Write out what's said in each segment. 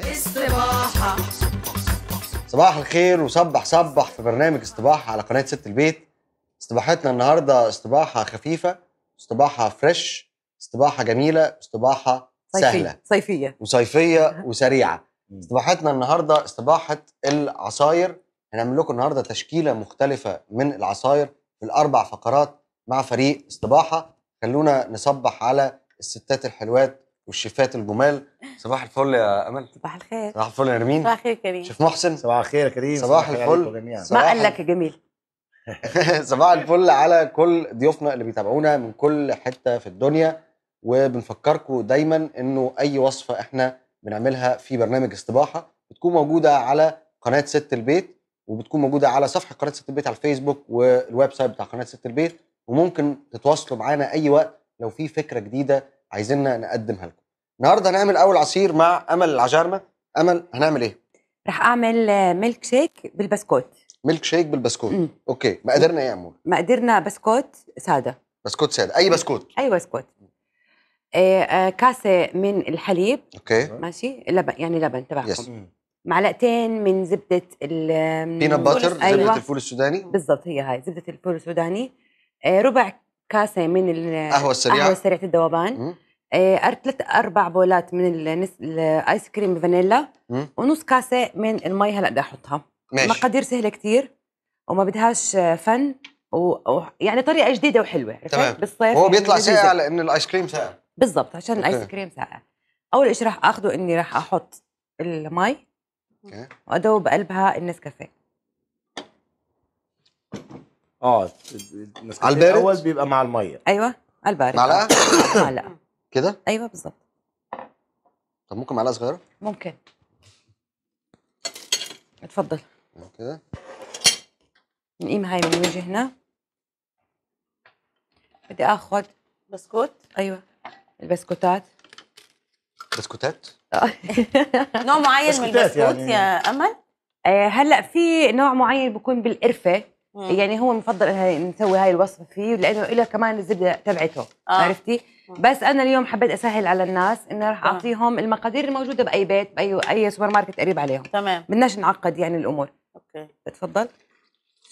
استباحة صباح الخير وصبح صبح في برنامج استباحة على قناة ست البيت استباحتنا النهاردة استباحة خفيفة استباحة فريش استباحة جميلة استباحة سهلة صيفية وصيفية وسريعة استباحتنا النهاردة استباحة العصاير هنعمل لكم النهاردة تشكيلة مختلفة من العصاير في الأربع فقرات مع فريق استباحة خلونا نصبح على الستات الحلوات والشيفات الجمال صباح الفل يا امل صباح الخير صباح الفل يا نرمين صباح الخير كريم شيف محسن صباح الخير يا كريم صباح الفل ما قال لك يا جميل صباح الفل على كل ضيوفنا اللي بيتابعونا من كل حته في الدنيا وبنفكركم دايما انه اي وصفه احنا بنعملها في برنامج استباحه بتكون موجوده على قناه ست البيت وبتكون موجوده على صفحه قناه ست البيت على الفيسبوك والويب سايت بتاع قناه ست البيت وممكن تتواصلوا معانا اي وقت لو في فكره جديده عايزيننا نقدمها لكم النهارده هنعمل اول عصير مع امل العجارمه امل هنعمل ايه راح اعمل آه، ميلك شيك بالبسكوت ميلك شيك بالبسكوت مم. اوكي قدرنا ايه يا ما قدرنا بسكوت ساده بسكوت ساده اي بسكوت اي بسكوت آه، آه، كاسه من الحليب اوكي ماشي لبن يعني لبن تبعكم يس. معلقتين من زبده ال بينا باتر زبده أيوة. الفول السوداني بالضبط هي هاي زبده الفول السوداني ربع كاسه من القهوه السريعه القهوة سريعه الذوبان ثلاث إيه، اربع بولات من الايس كريم فانيلا ونص كاسه من المي هلا بدي احطها ماشي مقادير سهله كثير وما بدهاش فن ويعني و... يعني طريقه جديده وحلوه تمام بالصيف هو يعني بيطلع ساقع لان الايس كريم ساقع بالضبط عشان الايس كريم ساقع اول شيء راح آخذه اني راح احط المي اوكي وادوب قلبها النسكافيه اه على البارد الاول بيبقى مع الميه ايوه على البارد معلقه آه، معلقه كده ايوه بالظبط طب ممكن معلقه صغيره ممكن اتفضل كده نقيم هاي من وجهنا بدي اخذ بسكوت ايوه البسكوتات بسكوتات؟ نوع معين من البسكوت يعني... يا امل؟ آه، هلا في نوع معين بيكون بالقرفه مم. يعني هو مفضل انها نسوي هاي الوصفه فيه لانه له كمان الزبده تبعته آه. عرفتي بس انا اليوم حبيت اسهل على الناس اني راح آه. اعطيهم المقادير الموجوده باي بيت باي اي سوبر ماركت قريب عليهم تمام بدناش نعقد يعني الامور اوكي تفضل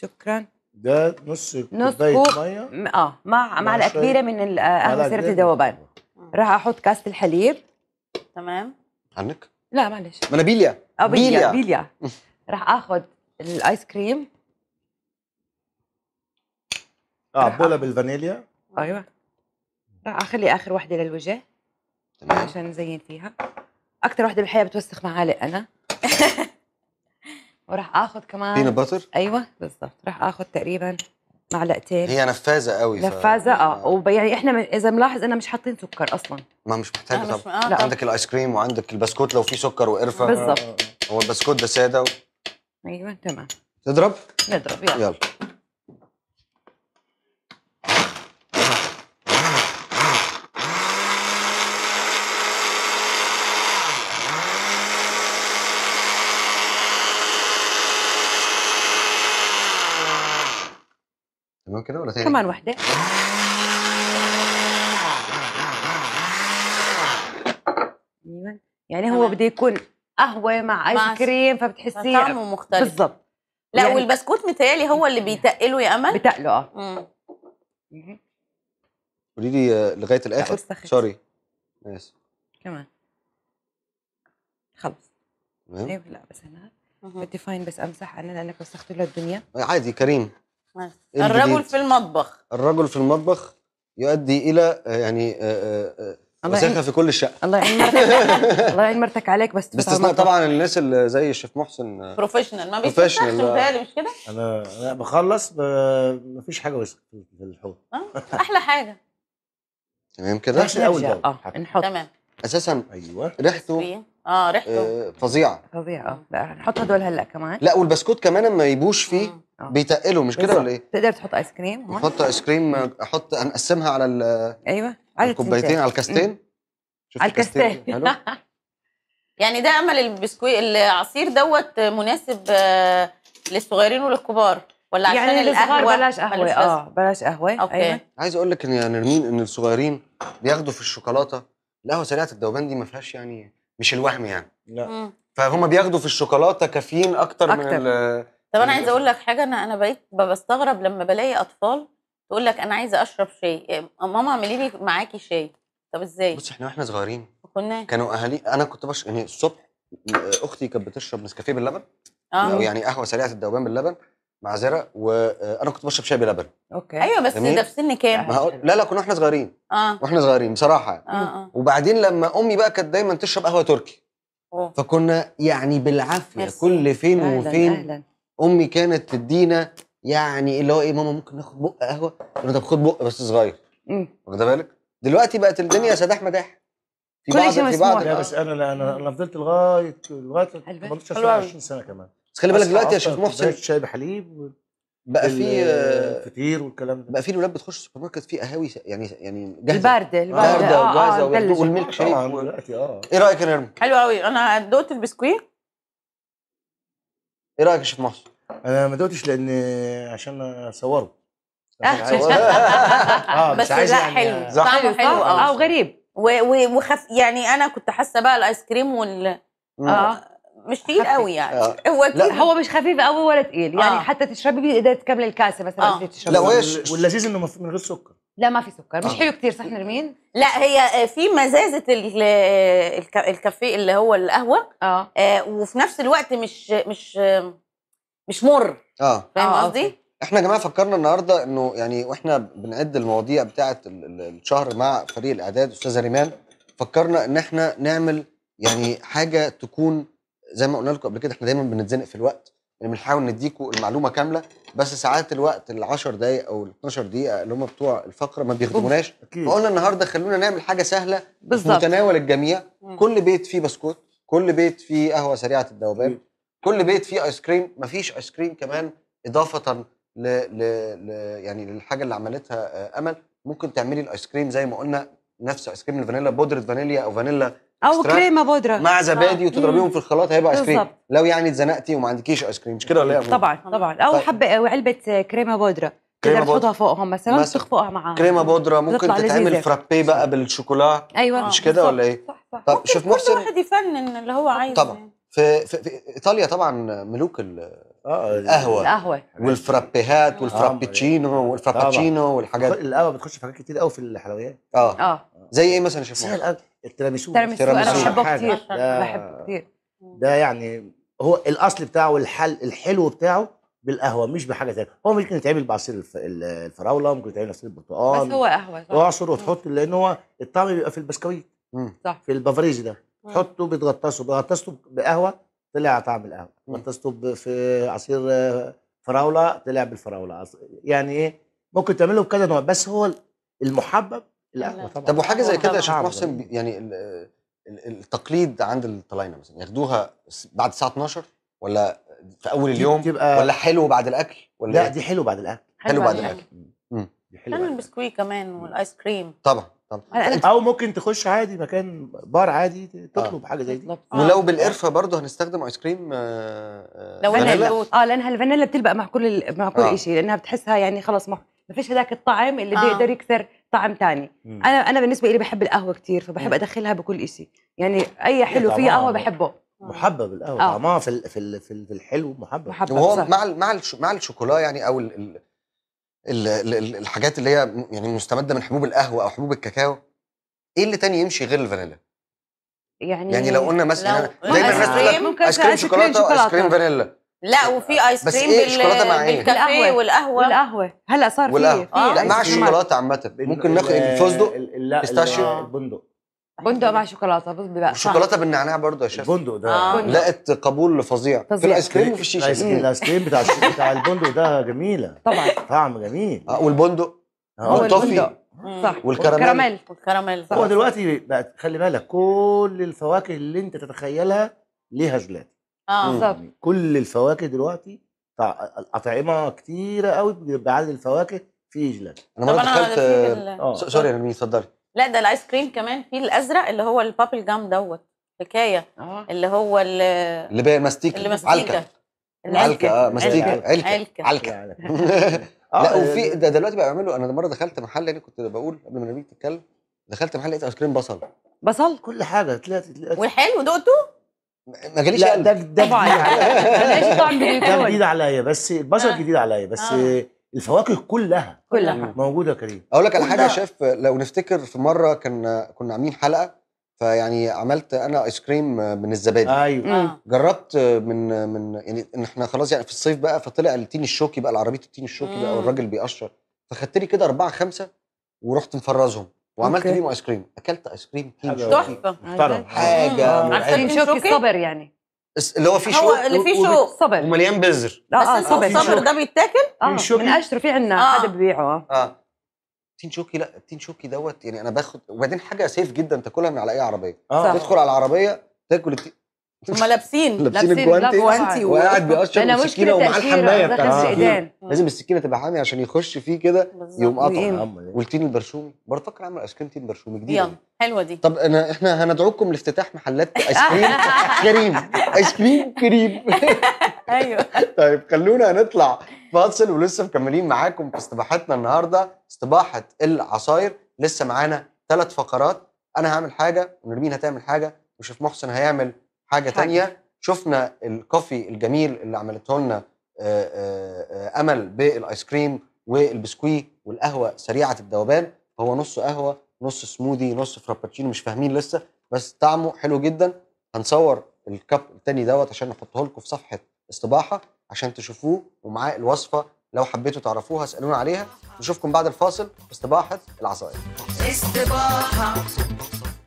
شكرا ده نص نص كوب ميه اه مع معلقه كبيره من قهوه سيره الذوبان راح احط كاسه الحليب تمام عنك لا معلش منابيليا آه، بيليا بيليا راح اخذ الايس كريم آه،, اه بولا آه. بالفانيليا ايوه راح آه، اخلي اخر واحده للوجه تمام عشان نزين فيها اكثر واحده بالحياه بتوسخ معالق انا وراح اخذ كمان بينا باتر ايوه بالضبط راح اخذ تقريبا معلقتين هي نفاذه قوي نفاذه ف... اه ويعني احنا اذا ملاحظ انا مش حاطين سكر اصلا ما مش محتاجه آه مش آه. عندك الايس كريم وعندك البسكوت لو في سكر وقرفه بالظبط هو البسكوت ده ساده و... ايوه تمام نضرب نضرب يلا, يلا. كمان كده ولا تاني؟ كمان واحدة أيوة. يعني هو بده يكون قهوة مع ايس كريم فبتحسيه طعمه مختلف بالظبط لا يعني والبسكوت متهيألي هو اللي بيتقله يا امل بتقله اه قولي لي آه، لغايه الاخر سوري ماشي كمان خلص تمام طيب، لا بس انا بدي فاين بس امسح انا لانك وسخت له الدنيا عادي كريم الرجل في المطبخ الرجل في المطبخ يؤدي الى آه، يعني وساخه آه، آه، في كل الشقه الله يعين مرتك الله يعين مرتك عليك بس باستثناء طبعا الناس اللي زي الشيف محسن بروفيشنال ما بيستسخش مش كده؟ انا انا بخلص فيش حاجه وسخه في الحوض احلى حاجه تمام كده؟ احسن اول اه نحط تمام اساسا ايوه ريحته اه ريحته آه، فظيعه فظيعه اه نحط هدول هلا كمان لا والبسكوت كمان لما يبوش فيه آه. آه. بيتقله مش كده ولا ايه؟ تقدر تحط ايس كريم نحط ايس كريم احط نقسمها على ال ايوه على الكوبايتين على الكاستين شفت على الكاستين يعني ده امل البسكويت العصير دوت مناسب آه، للصغيرين وللكبار ولا عشان يعني الصغار بلاش قهوه اه بلاش قهوه اوكي أيوة. عايز اقول لك يا نرمين يعني ان الصغيرين بياخدوا في الشوكولاته القهوه سريعه الذوبان دي ما فيهاش يعني مش الوهم يعني لا فهم بياخدوا في الشوكولاته كافيين اكتر, أكتر. من طب انا عايزه اقول لك حاجه انا انا بقيت بستغرب لما بلاقي اطفال تقول لك انا عايزه اشرب شاي إيه، ماما اعملي لي معاكي شاي طب ازاي بص احنا واحنا صغيرين كنا كانوا اهالي انا كنت بش يعني الصبح اختي كانت بتشرب نسكافيه باللبن آه. او يعني قهوه سريعه الذوبان باللبن معذره وانا كنت بشرب شاي بلبن اوكي ايوه بس ده في سن كام؟ لا لا كنا احنا صغيرين اه واحنا صغيرين بصراحه يعني. آه،, آه وبعدين لما امي بقى كانت دايما تشرب قهوه تركي أوه. فكنا يعني بالعافيه يس. كل فين أهلاً وفين أهلاً. امي كانت تدينا يعني اللي هو ايه ماما ممكن ناخد بق قهوه طب خد بق بس صغير واخد بالك دلوقتي بقت الدنيا سداح مداح إيه؟ في كل بعض شيء في بعض لا بس انا لا انا انا فضلت لغايه لغايه 18 20 سنه كمان بس خلي بالك دلوقتي يا شيخ محسن شاي بحليب بقى في آه، فطير والكلام ده بقى في الولاد بتخش السوبر ماركت في قهاوي يعني يعني جاهزه البارده البارده جاهزه آه، وجاهزه والميلك شيك اه ايه رايك يا نرم؟ حلو قوي انا دقت البسكويت ايه رايك يا شيخ محسن؟ انا ما دقتش لان عشان اصوره اه, آه، بس لا يعني حلو طعمه حلو اه وغريب وخف يعني انا كنت حاسه بقى الايس كريم وال اه مش تقيل قوي يعني آه. هو لا هو مش خفيف قوي ولا تقيل يعني آه. حتى تشربي بيه ايديك تكمل الكاسه مثلا آه. لا واللذيذ انه من غير سكر لا ما في سكر مش آه. حلو كتير صح نرمين لا هي آه، في مزازه الكافيه اللي هو القهوه آه. آه وفي نفس الوقت مش مش مش مر اه فاهم آه، قصدي آه. احنا يا جماعه فكرنا النهارده انه يعني واحنا بنعد المواضيع بتاعه الشهر مع فريق الاعداد استاذه ريمان فكرنا ان احنا نعمل يعني حاجه تكون زي ما قلنا لكم قبل كده احنا دايما بنتزنق في الوقت يعني بنحاول نديكوا المعلومه كامله بس ساعات الوقت ال 10 دقائق او ال 12 دقيقه اللي هم بتوع الفقره ما بيخدموناش فقلنا النهارده خلونا نعمل حاجه سهله بالظبط متناول الجميع مم. كل بيت فيه بسكوت كل بيت فيه قهوه سريعه الذوبان كل بيت فيه ايس كريم ما فيش ايس كريم كمان اضافه ل... ل... ل... يعني للحاجه اللي عملتها آه، امل ممكن تعملي الايس كريم زي ما قلنا نفس ايس كريم الفانيلا بودره فانيليا او فانيلا او كريمه بودره مع زبادي آه. وتضربيهم في الخلاط هيبقى ايس كريم لو يعني اتزنقتي وما عندكيش ايس كريم مش كده ولا إيه طبعا طبعا او طيب. حبه او علبه كريمه بودره كريمه تحطها فوقهم مثلا تخفقها معاها كريمه بودره ممكن تتعمل فرابيه بقى بالشوكولا ايوه مش كده ولا ايه صح صح طب شوف محسن كل واحد يفنن اللي هو عايزه طبعا في, في, في ايطاليا طبعا ملوك آه، القهوه القهوه والفرابيهات والفرابتشينو آه. والفرابتشينو والحاجات القهوه بتخش في حاجات كتير قوي في الحلويات اه اه زي ايه مثلا يا سهل قوي التراميسو التراميسو انا بحبه كتير بحبه كتير ده يعني هو الاصل بتاعه الحل الحلو بتاعه بالقهوه مش بحاجه ثانيه هو ممكن يتعمل بعصير الفراوله ممكن يتعمل عصير البرتقال بس هو قهوه صح وتحط لان هو الطعم بيبقى في البسكويت صح في البافريج ده تحطه بتغطسه بغطسته بقهوه طلع طعم القهوه غطسته في عصير آه، فراوله طلع بالفراوله يعني ايه ممكن تعمله بكذا نوع بس هو المحبب لا طبعا. طب وحاجه زي كده يا شيخ محسن يعني التقليد عند الطلاينه مثلا ياخدوها بعد الساعه 12 ولا في اول اليوم تبقى ولا حلو بعد الاكل ولا لا إيه؟ دي حلو بعد الاكل حلو, بعد الاكل دي حلو بعد البسكويت كمان والايس كريم طبعا طبعا او ممكن تخش عادي مكان بار عادي آه. تطلب آه. حاجه زي دي آه. ولو بالقرفه برضه هنستخدم ايس كريم آه, آه، لو انا اه لانها الفانيلا بتلبق مع كل مع كل آه. شيء لانها بتحسها يعني خلاص ما فيش هذاك الطعم اللي آه. بيقدر يكسر طعم تاني انا انا بالنسبه لي بحب القهوه كثير فبحب مم. ادخلها بكل شيء يعني اي حلو في قهوه بحبه محبب القهوه آه. طعمها في في في الحلو محبب, محبب وهو مع مع مع الشوكولا يعني او الـ الـ الـ الـ الحاجات اللي هي يعني مستمده من حبوب القهوه او حبوب الكاكاو ايه اللي تاني يمشي غير الفانيلا؟ يعني يعني لو قلنا مثلا دايما الناس تقول ايس كريم شوكولاته ايس كريم فانيلا لا وفي ايس كريم إيه بالشوكولاته مع ايه؟ بالكافيه والقهوه والقهوه هلا صار في آه. لا مع الشوكولاته عامه ممكن ناخد الفستق بيستاشيو البندق بندق مع شوكولاته بقى الشوكولاته بالنعناع برضه يا شيخ البندق ده آه. لقت قبول فظيع في الايس كريم وفي الشيشه الايس كريم بتاع بتاع البندق ده جميله طبعا طعم جميل آه والبندق آه. والطفي صح والكراميل والكراميل هو دلوقتي بقت خلي بالك كل الفواكه اللي انت تتخيلها ليها جيلاتي اه بالظبط كل الفواكه دلوقتي اطعمه كتيره قوي بعدد الفواكه في جيلاتي انا مره دخلت آه. سوري انا مين اتفضلي لا ده الايس كريم كمان في الازرق اللي هو البابل جام دوت حكايه آه. اللي هو اللي بقى ماستيك اللي مستيكه علكه اه ماستيك علكه علكه, يعني. آه، لا وفي ده دلوقتي بقى بيعملوا انا مره دخلت محل انا كنت بقول قبل ما نبيك تتكلم دخلت محل لقيت ايس كريم بصل بصل كل حاجه طلعت وحلو دقته ما جاليش لا ده ده طبعا يعني. ماشي طعم ده جديد عليا بس البصل آه. جديد عليا بس آه. الفواكه كلها كلها موجوده يا كريم اقول لك على حاجه يا شيف لو نفتكر في مره كان كنا عاملين حلقه فيعني عملت انا ايس كريم من الزبادي ايوه آه. جربت من من يعني ان احنا خلاص يعني في الصيف بقى فطلع التين الشوكي بقى العربيه التين الشوكي بقى والراجل بيقشر فخدت لي كده اربعه خمسه ورحت مفرزهم وعملت بيهم ايس كريم اكلت ايس كريم تحفه حاجه عارفه شوك الصبر يعني اللي هو في شوك هو اللي فيه شوك صبر ومليان بذر اه اه صبر الصبر ده بيتاكل اه من اشتري في عندنا آه. حد بيبيعه آه. اه تين شوكي لا التين شوكي دوت يعني انا باخد وبعدين حاجه سيف جدا تاكلها من على اي عربيه آه. تدخل على العربيه تاكل التين هما لابسين لابسين الجوانتي جوانتي وقاعد بيقشر انا مشكله ومعاه الحمايه بتاعت لازم السكينه تبقى حاميه عشان يخش فيه كده يقوم قطع والتين البرشومي برتقال فاكر اعمل ايس كريم تين برشومي جديد يلا حلوه دي طب انا احنا هندعوكم لافتتاح محلات ايس كريم كريم ايس كريم كريم ايوه طيب خلونا نطلع فاصل ولسه مكملين معاكم في استباحتنا النهارده استباحه العصاير لسه معانا ثلاث فقرات انا هعمل حاجه ونرمين هتعمل حاجه وشيف محسن هيعمل حاجه ثانيه شفنا الكوفي الجميل اللي عملته لنا آه، آه، آه، امل بالايس كريم والبسكويه والقهوه سريعه الذوبان هو نص قهوه نص سموذي نص فرابتشينو مش فاهمين لسه بس طعمه حلو جدا هنصور الكاب الثاني دوت عشان نحطه لكم في صفحه استباحه عشان تشوفوه ومعاه الوصفه لو حبيتوا تعرفوها اسالونا عليها نشوفكم بعد الفاصل في استباحه العصائر استباحه